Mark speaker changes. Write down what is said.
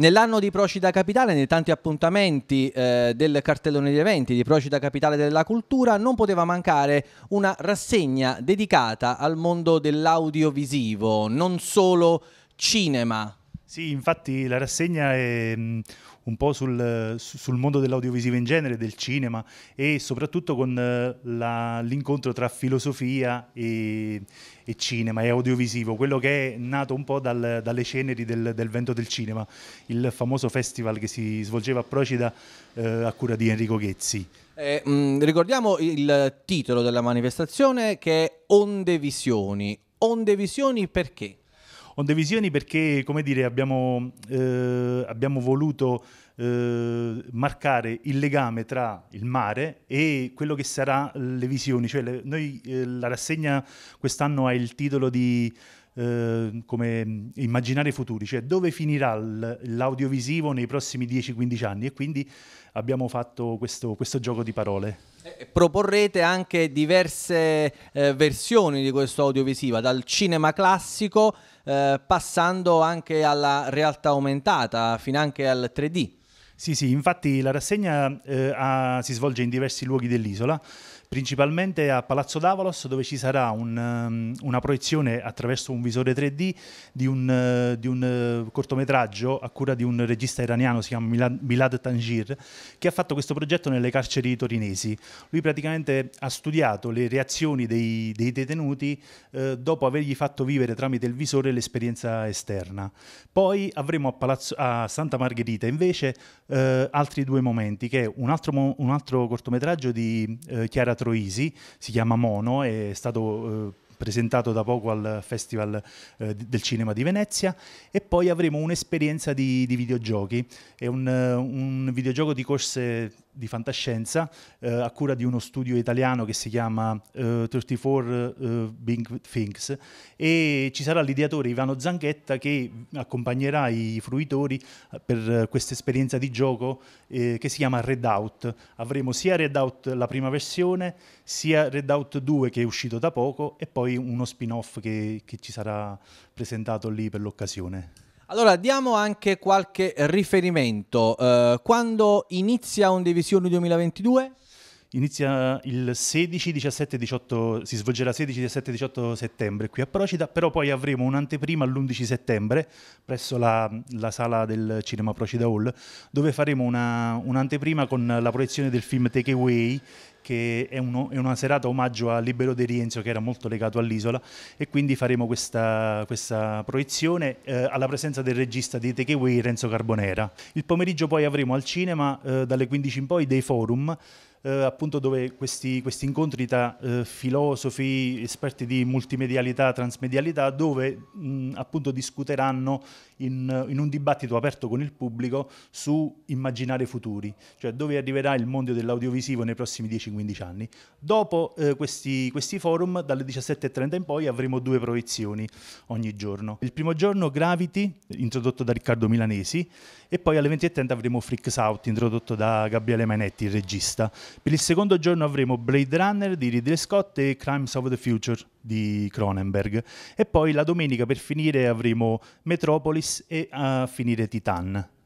Speaker 1: Nell'anno di Procida Capitale, nei tanti appuntamenti eh, del cartellone di eventi di Procida Capitale della Cultura, non poteva mancare una rassegna dedicata al mondo dell'audiovisivo, non solo cinema, sì, infatti la
Speaker 2: rassegna è mm, un po' sul, sul, mondo dell'audiovisivo in genere, del cinema e soprattutto con eh, la, l'incontro tra filosofia e, e, cinema e audiovisivo, quello che è nato un po' dal, dalle ceneri del, del, vento del cinema, il famoso festival che si svolgeva a Procida eh, a cura di Enrico Ghezzi.
Speaker 1: Eh, mh, mm, ricordiamo il titolo della manifestazione che è Onde Visioni. Onde Visioni perché?
Speaker 2: Onde Visioni perché, come dire, abbiamo, eh, abbiamo voluto eh, marcare il legame tra il mare e quello che sarà le visioni. Cioè le, noi, eh, la rassegna quest'anno ha il titolo di Ehm, come immaginare futuri, cioè dove finirà l'audiovisivo nei prossimi 10-15 anni e quindi abbiamo fatto questo, questo gioco di
Speaker 1: parole. Eh, eh, proporrete anche diverse eh, versioni di questo audiovisivo, dal cinema classico eh, passando anche alla realtà aumentata, fino anche al 3D. Sì, sì, infatti la rassegna eh, ha, si svolge in
Speaker 2: diversi luoghi dell'isola, principalmente a Palazzo Davalos dove ci sarà un, um, una proiezione attraverso un visore 3D di un, uh, di un, uh, cortometraggio a cura di un regista iraniano, si chiama Milad, Milad Tangier, che ha fatto questo progetto nelle carceri torinesi. Lui praticamente ha studiato le reazioni dei, dei detenuti eh, dopo avergli fatto vivere tramite il visore l'esperienza esterna. Poi avremo a, Palazzo, a Santa Margherita invece eh, altri due momenti, che è un altro, un altro cortometraggio di eh, Chiara Teatro Easy, si chiama Mono, è stato eh, presentato da poco al Festival eh, del Cinema di Venezia e poi avremo un'esperienza di, di videogiochi, è un, eh, un, videogioco di corse di fantascienza eh, a cura di uno studio italiano che si chiama eh, 34 eh, Big Things e ci sarà l'ideatore Ivano Zanghetta che accompagnerà i fruitori eh, per questa esperienza di gioco eh, che si chiama Redout. Avremo sia Redout la prima versione, sia Redout 2 che è uscito da poco e poi uno spin-off che, che ci sarà presentato lì per l'occasione.
Speaker 1: Allora, diamo anche qualche riferimento. Uh, quando inizia Ondivisione 2022?
Speaker 2: Inizia il 16, 17, 18, si svolgerà 16, 17, 18 settembre qui a Procida, però poi avremo un'anteprima l'11 settembre presso la, la sala del Cinema Procida Hall, dove faremo una, un'anteprima con la proiezione del film Take Away, che è, uno, è, una serata omaggio a Libero De Rienzio che era molto legato all'isola e quindi faremo questa, questa proiezione eh, alla presenza del regista di Takeaway Renzo Carbonera. Il pomeriggio poi avremo al cinema eh, dalle 15 in poi dei forum eh, appunto dove questi, questi incontri tra eh, filosofi, esperti di multimedialità, transmedialità, dove mh, appunto discuteranno in, in, un dibattito aperto con il pubblico su immaginare futuri, cioè dove arriverà il mondo dell'audiovisivo nei prossimi dieci 14-15 anni. Dopo eh, questi, questi, forum, dalle 17.30 in poi, avremo due proiezioni ogni giorno. Il primo giorno Gravity, introdotto da Riccardo Milanesi, e poi alle 20.30 avremo Freaks Out, introdotto da Gabriele Manetti, il regista. Per il secondo giorno avremo Blade Runner di Ridley Scott e Crimes of the Future di Cronenberg. E poi la domenica per finire avremo Metropolis e a finire Titan